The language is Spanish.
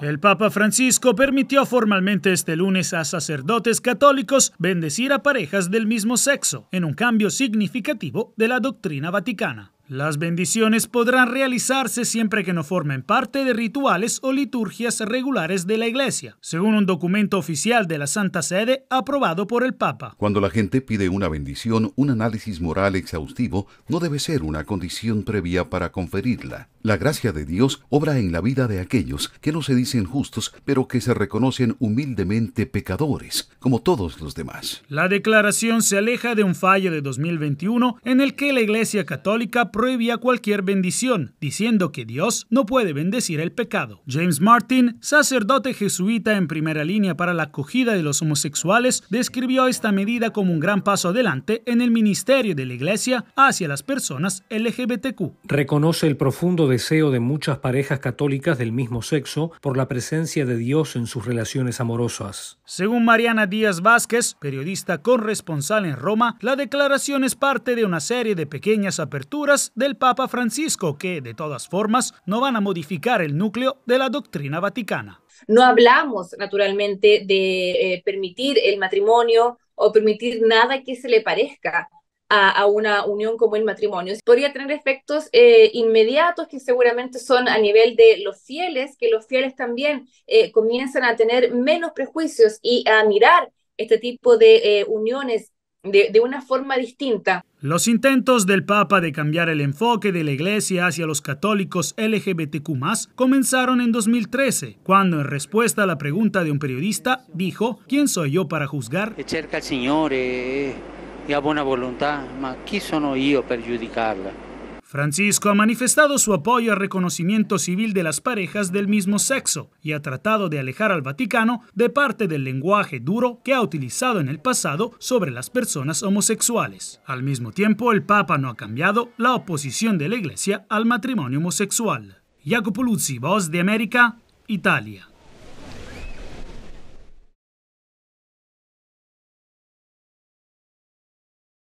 El Papa Francisco permitió formalmente este lunes a sacerdotes católicos bendecir a parejas del mismo sexo, en un cambio significativo de la doctrina vaticana. Las bendiciones podrán realizarse siempre que no formen parte de rituales o liturgias regulares de la Iglesia, según un documento oficial de la Santa Sede aprobado por el Papa. Cuando la gente pide una bendición, un análisis moral exhaustivo no debe ser una condición previa para conferirla. La gracia de Dios obra en la vida de aquellos que no se dicen justos, pero que se reconocen humildemente pecadores, como todos los demás. La declaración se aleja de un fallo de 2021 en el que la Iglesia Católica prohibía cualquier bendición, diciendo que Dios no puede bendecir el pecado. James Martin, sacerdote jesuita en primera línea para la acogida de los homosexuales, describió esta medida como un gran paso adelante en el ministerio de la Iglesia hacia las personas LGBTQ. Reconoce el profundo deseo de muchas parejas católicas del mismo sexo por la presencia de Dios en sus relaciones amorosas. Según Mariana Díaz Vázquez, periodista corresponsal en Roma, la declaración es parte de una serie de pequeñas aperturas del Papa Francisco que, de todas formas, no van a modificar el núcleo de la doctrina vaticana. No hablamos, naturalmente, de eh, permitir el matrimonio o permitir nada que se le parezca a, una unión como el matrimonio. Podría tener efectos eh, inmediatos que seguramente son a nivel de los fieles, que los fieles también eh, comienzan a tener menos prejuicios y a mirar este tipo de eh, uniones de, una forma distinta. Los intentos del Papa de cambiar el enfoque de la Iglesia hacia los católicos LGBTQ comenzaron en 2013, cuando en respuesta a la pregunta de un periodista dijo, ¿quién soy yo para juzgar? Cerca al Señor, y a buena voluntad, ma yo Francisco ha manifestado su apoyo al reconocimiento civil de las parejas del mismo sexo y ha tratado de alejar al Vaticano de parte del lenguaje duro que ha utilizado en el pasado sobre las personas homosexuales. Al mismo tiempo, el Papa no ha cambiado la oposición de la Iglesia al matrimonio homosexual. Jacopo Luzzi, Voz de América, Italia.